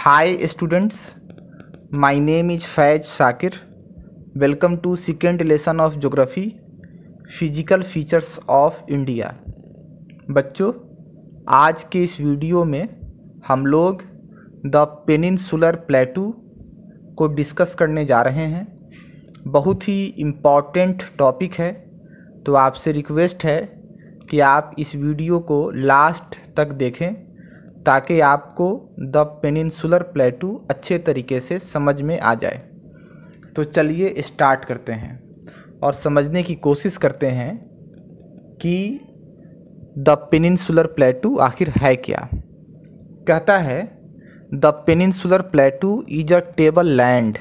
hi students my name is Faiz Sakir welcome to second lesson of geography physical features of India बच्चों आज के इस video में हम लोग द पेनिनसुलर प्लेटू को डिस्कस करने जा रहे हैं बहुत ही इम्पॉर्टेंट टॉपिक है तो आपसे रिक्वेस्ट है कि आप इस वीडियो को लास्ट तक देखें ताकि आपको द पेनिनसुलर प्लेटू अच्छे तरीके से समझ में आ जाए तो चलिए स्टार्ट करते हैं और समझने की कोशिश करते हैं कि द पेनिनसुलर प्लेटू आखिर है क्या कहता है the peninsular plateau is a tableland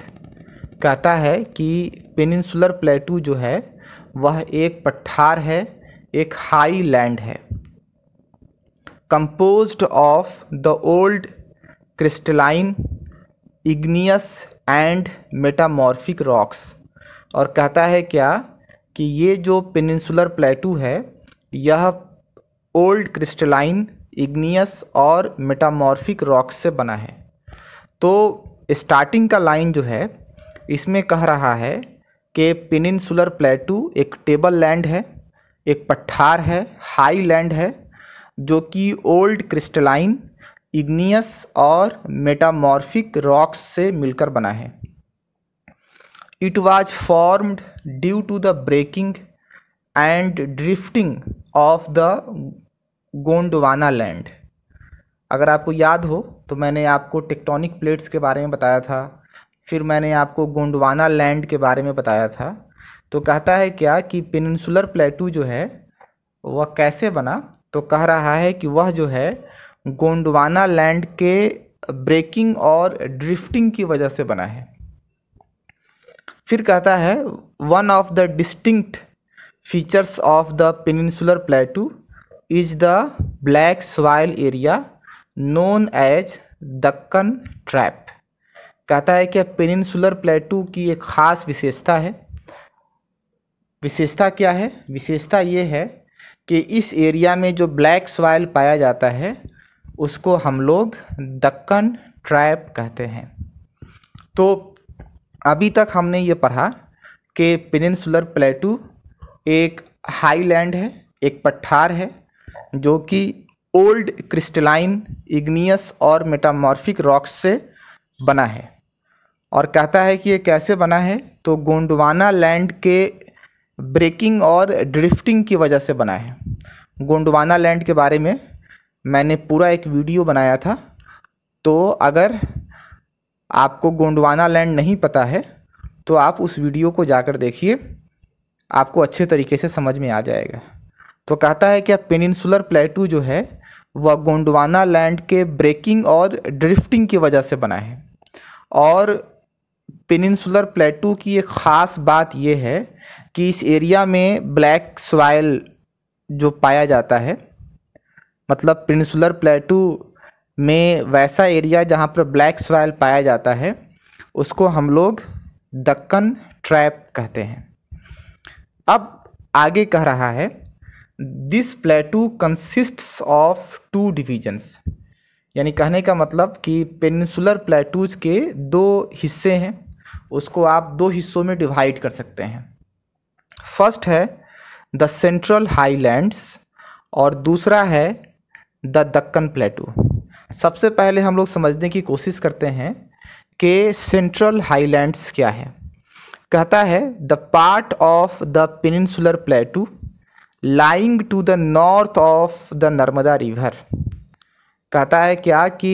कहता है कि पेनिनसुलर प्लेटू जो है वह एक पठार है एक हाई लैंड है composed of the old crystalline igneous and metamorphic rocks और कहता है क्या कि ये जो पेनिनसुलर प्लेटू है यह ओल्ड क्रिस्टलाइन इग्नियस और मेटामॉर्फिक रॉक्स से बना है तो स्टार्टिंग का लाइन जो है इसमें कह रहा है कि पेनिनसुलर प्लेटू एक टेबल लैंड है एक पठार है हाई लैंड है जो कि ओल्ड क्रिस्टलाइन इग्नियस और मेटामॉर्फिक रॉक्स से मिलकर बना है it was formed due to the breaking and drifting of the Gondwana land अगर आपको याद हो तो मैंने आपको टेक्टोनिक प्लेट्स के बारे में बताया था फिर मैंने आपको गोंडवाना लैंड के बारे में बताया था तो कहता है क्या कि पेनसुलर प्लेटू जो है वह कैसे बना तो कह रहा है कि वह जो है गोंडवाना लैंड के ब्रेकिंग और ड्रिफ्टिंग की वजह से बना है फिर कहता है one of the distinct features of the peninsular plateau is the black soil area known as Deccan trap कहता है कि पेनिनसुलर प्लेटू की एक ख़ास विशेषता है विशेषता क्या है विशेषता ये है कि इस एरिया में जो ब्लैक सॉयल पाया जाता है उसको हम लोग दक्कन ट्रैप कहते हैं तो अभी तक हमने ये पढ़ा कि पिनसुलर प्लेटू एक हाई लैंड है एक पठार है जो कि ओल्ड क्रिस्टलाइन इग्नियस और मेटामॉर्फिक रॉक्स से बना है और कहता है कि ये कैसे बना है तो गोंडवाना लैंड के ब्रेकिंग और ड्रिफ्टिंग की वजह से बना है गोंडवाना लैंड के बारे में मैंने पूरा एक वीडियो बनाया था तो अगर आपको गोंडवाना लैंड नहीं पता है तो आप उस वीडियो को जाकर देखिए आपको अच्छे तरीके से समझ में आ जाएगा तो कहता है कि पेनिनसुलर प्लेटू जो है वह गोंडवाना लैंड के ब्रेकिंग और ड्रिफ्टिंग की वजह से बना है और पेनिनसुलर प्लेटू की एक ख़ास बात यह है कि इस एरिया में ब्लैक सॉयल जो पाया जाता है मतलब प्रिंसुलर प्लेटू में वैसा एरिया जहाँ पर ब्लैक सॉयल पाया जाता है उसको हम लोग दक्कन ट्रैप कहते हैं अब आगे कह रहा है this plateau consists of two divisions यानी कहने का मतलब कि पेनिसुलर प्लेटूज के दो हिस्से हैं उसको आप दो हिस्सों में डिवाइड कर सकते हैं फर्स्ट है द सेंट्रल हाईलैंड्स और दूसरा है द दक्कन प्लेटू सबसे पहले हम लोग समझने की कोशिश करते हैं कि सेंट्रल हाईलैंड्स क्या है कहता है the part of the peninsular plateau lying to the north of the Narmada river कहता है क्या कि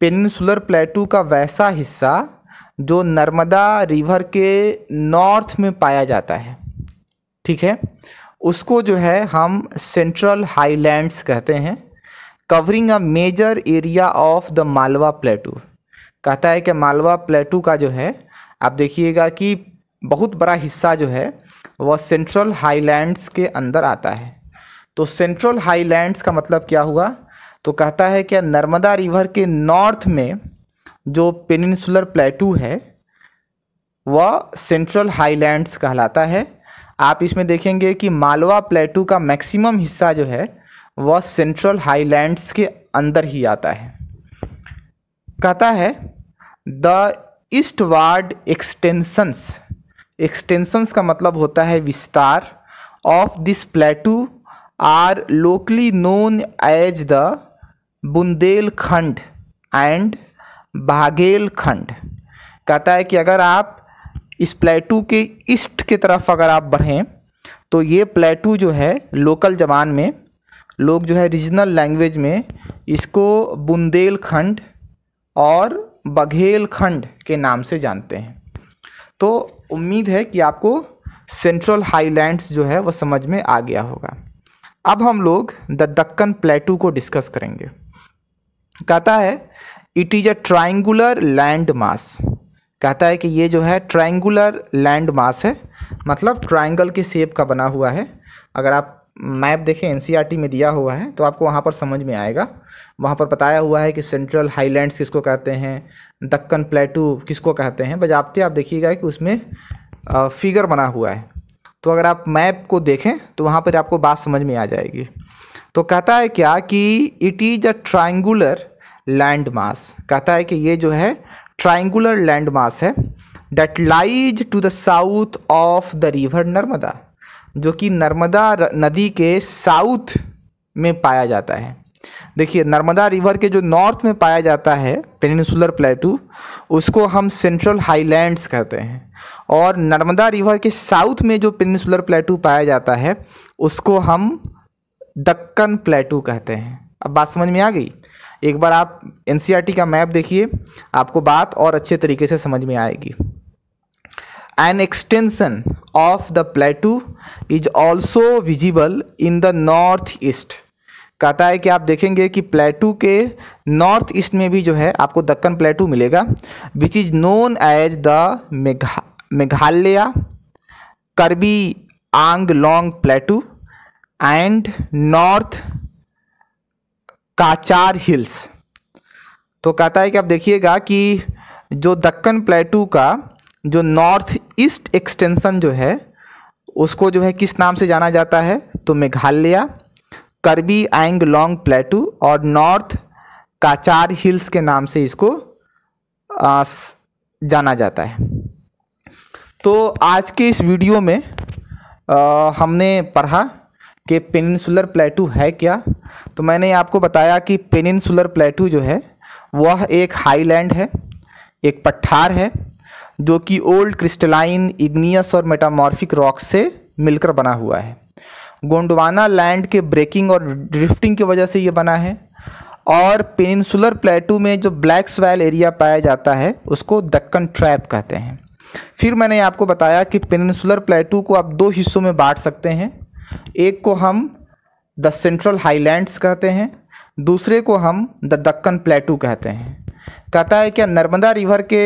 पेनिनसुलर प्लेटू का वैसा हिस्सा जो नर्मदा रिवर के नॉर्थ में पाया जाता है ठीक है उसको जो है हम सेंट्रल हाईलैंड्स कहते हैं covering a major area of the Malwa plateau कहता है कि मालवा प्लेटू का जो है आप देखिएगा कि बहुत बड़ा हिस्सा जो है वह सेंट्रल हाईलैंड्स के अंदर आता है तो सेंट्रल हाईलैंड्स का मतलब क्या हुआ तो कहता है कि नर्मदा रिवर के नॉर्थ में जो पेनिनसुलर प्लेटू है वह सेंट्रल हाइलैंड्स कहलाता है आप इसमें देखेंगे कि मालवा प्लेटू का मैक्सिमम हिस्सा जो है वह सेंट्रल हाईलैंड्स के अंदर ही आता है कहता है the eastward extensions extensions का मतलब होता है विस्तार of this plateau are locally known as the Bundelkhand and Baghelkhand कहता है कि अगर आप इस प्लेटू के ईस्ट की तरफ अगर आप बढ़ें तो ये प्लेटू जो है लोकल जबान में लोग जो है रीजनल लैंग्वेज में इसको बुंदेलखंड और बघेलखंड के नाम से जानते हैं तो उम्मीद है कि आपको सेंट्रल हाईलैंड्स जो है वो समझ में आ गया होगा अब हम लोग द दक्कन प्लेटू को डिस्कस करेंगे कहता है it is a triangular land mass कहता है कि ये जो है ट्राइंगुलर लैंड मास है मतलब ट्राइंगल के शेप का बना हुआ है अगर आप मैप देखें एन e में दिया हुआ है तो आपको वहाँ पर समझ में आएगा वहाँ पर बताया हुआ है कि सेंट्रल हाईलैंड्स किसको कहते हैं दक्कन प्लेटू किसको कहते हैं बजाबते आप देखिएगा कि उसमें फिगर बना हुआ है तो अगर आप मैप को देखें तो वहाँ पर आपको बात समझ में आ जाएगी तो कहता है क्या कि it is a triangular land mass कहता है कि ये जो है ट्राइंगुलर लैंड मास है that lies to the south of the river Narmada जो कि नर्मदा नदी के साउथ में पाया जाता है देखिए नर्मदा रिवर के जो नॉर्थ में पाया जाता है पेनिनसुलर प्लेटू उसको हम सेंट्रल हाईलैंड्स कहते हैं और नर्मदा रिवर के साउथ में जो पेनिनसुलर प्लेटू पाया जाता है उसको हम दक्कन प्लेटू कहते हैं अब बात समझ में आ गई एक बार आप एन e का मैप देखिए आपको बात और अच्छे तरीके से समझ में आएगी an extension of the plateau is also visible in the north east कहता है कि आप देखेंगे कि प्लेटू के नॉर्थ ईस्ट में भी जो है आपको दक्कन प्लेटू मिलेगा which is known as the Megha Meghalaya Karbi Anglong plateau and north Cachar hills तो कहता है कि आप देखिएगा कि जो दक्कन प्लेटू का जो नॉर्थ ईस्ट एक्सटेंशन जो है उसको जो है किस नाम से जाना जाता है तो मेघालय करबी एंग लॉन्ग प्लेटू और नॉर्थ काचार हिल्स के नाम से इसको आ, जाना जाता है तो आज के इस वीडियो में आ, हमने पढ़ा कि पेनिनसुलर प्लेटू है क्या तो मैंने आपको बताया कि पेनिनसुलर प्लेटू जो है वह एक हाईलैंड है एक पठार है जो कि ओल्ड क्रिस्टलाइन इग्नियस और मेटामॉर्फिक रॉक से मिलकर बना हुआ है गोंडवाना लैंड के ब्रेकिंग और ड्रिफ्टिंग की वजह से ये बना है और पेनिनसुलर प्लेटू में जो ब्लैक स्वैल एरिया पाया जाता है उसको दक्कन ट्रैप कहते हैं फिर मैंने आपको बताया कि पेनिनसुलर प्लेटू को आप दो हिस्सों में बांट सकते हैं एक को हम द सेंट्रल हाईलैंड्स कहते हैं दूसरे को हम द दक्कन प्लेटू कहते हैं कहता है क्या नर्मदा रिवर के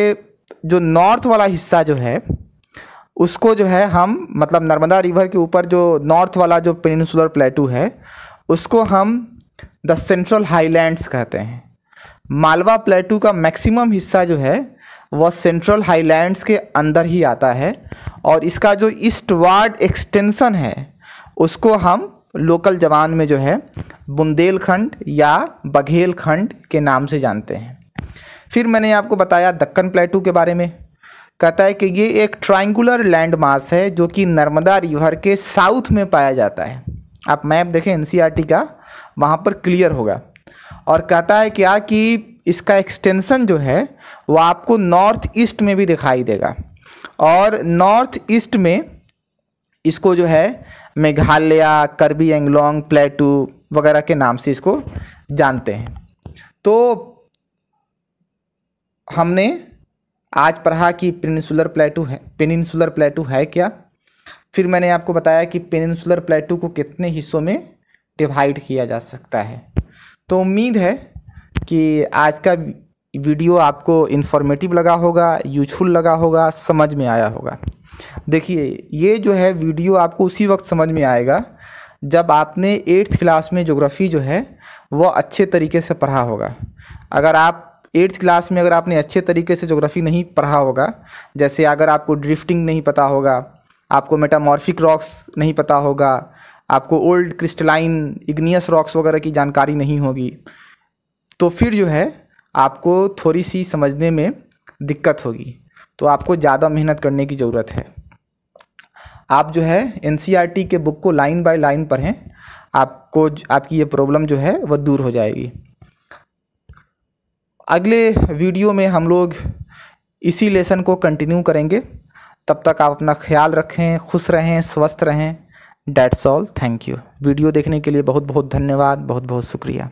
जो नॉर्थ वाला हिस्सा जो है उसको जो है हम मतलब नर्मदा रिवर के ऊपर जो नॉर्थ वाला जो पेनसुलर प्लेटू है उसको हम द सेंट्रल हाईलैंड्स कहते हैं मालवा प्लेटू का मैक्सिमम हिस्सा जो है वह सेंट्रल हाईलैंड्स के अंदर ही आता है और इसका जो ईस्टवार्ड एक्सटेंसन है उसको हम लोकल जबान में जो है बुंदेलखंड या बघेलखंड के नाम से जानते हैं फिर मैंने आपको बताया दक्कन प्लेटू के बारे में कहता है कि ये एक ट्राइंगुलर लैंड मास है जो कि नर्मदा रिवर के साउथ में पाया जाता है आप मैप देखें एन का वहाँ पर क्लियर होगा और कहता है क्या कि इसका एक्सटेंसन जो है वो आपको नॉर्थ ईस्ट में भी दिखाई देगा और नॉर्थ ईस्ट में इसको जो है मेघालय कर्बी एंगलोंग प्लेटू वगैरह के नाम से इसको जानते हैं तो हमने आज पढ़ा कि पेनिनसुलर प्लेटू है पेनिनसुलर प्लेटू है क्या फिर मैंने आपको बताया कि पेनिनसुलर प्लेटू को कितने हिस्सों में डिवाइड किया जा सकता है तो उम्मीद है कि आज का वीडियो आपको इन्फॉर्मेटिव लगा होगा यूजफुल लगा होगा समझ में आया होगा देखिए ये जो है वीडियो आपको उसी वक्त समझ में आएगा जब आपने एट्थ क्लास में जोग्राफ़ी जो है वह अच्छे तरीके से पढ़ा होगा अगर आप एट्थ क्लास में अगर आपने अच्छे तरीके से जोग्राफ़ी नहीं पढ़ा होगा जैसे अगर आपको ड्रिफ्टिंग नहीं पता होगा आपको मेटामॉर्फिक रॉक्स नहीं पता होगा आपको ओल्ड क्रिस्टलाइन इग्नियस रॉक्स वगैरह की जानकारी नहीं होगी तो फिर जो है आपको थोड़ी सी समझने में दिक्कत होगी तो आपको ज़्यादा मेहनत करने की ज़रूरत है आप जो है एन e के बुक को लाइन बाय लाइन पढ़ें आपको आपकी ये प्रॉब्लम जो है वह दूर हो जाएगी अगले वीडियो में हम लोग इसी लेसन को कंटिन्यू करेंगे तब तक आप अपना ख्याल रखें खुश रहें स्वस्थ रहें that's all thank you video देखने के लिए बहुत बहुत धन्यवाद बहुत बहुत शुक्रिया